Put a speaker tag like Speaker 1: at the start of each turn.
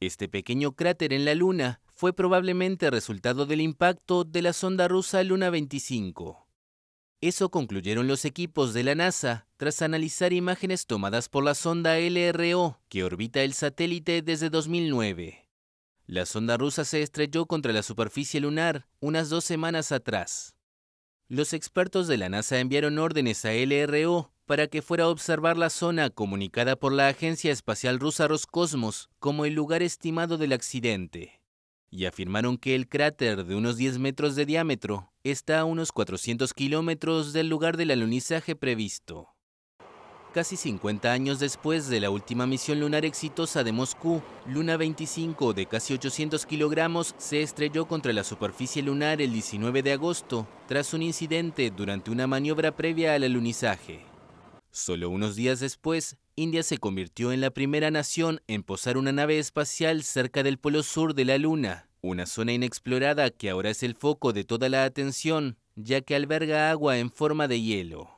Speaker 1: Este pequeño cráter en la Luna
Speaker 2: fue probablemente resultado del impacto de la sonda rusa Luna 25. Eso concluyeron los equipos de la NASA tras analizar imágenes tomadas por la sonda LRO que orbita el satélite desde 2009. La sonda rusa se estrelló contra la superficie lunar unas dos semanas atrás. Los expertos de la NASA enviaron órdenes a LRO para que fuera a observar la zona comunicada por la Agencia Espacial Rusa Roscosmos como el lugar estimado del accidente. Y afirmaron que el cráter de unos 10 metros de diámetro está a unos 400 kilómetros del lugar del alunizaje previsto. Casi 50 años después de la última misión lunar exitosa de Moscú, Luna 25 de casi 800 kilogramos se estrelló contra la superficie lunar el 19 de agosto, tras un incidente durante una maniobra previa al alunizaje. Solo unos días después, India se convirtió en la primera nación en posar una nave espacial cerca del polo sur de la Luna, una zona inexplorada que ahora es el foco de toda la atención, ya que alberga agua
Speaker 1: en forma de hielo.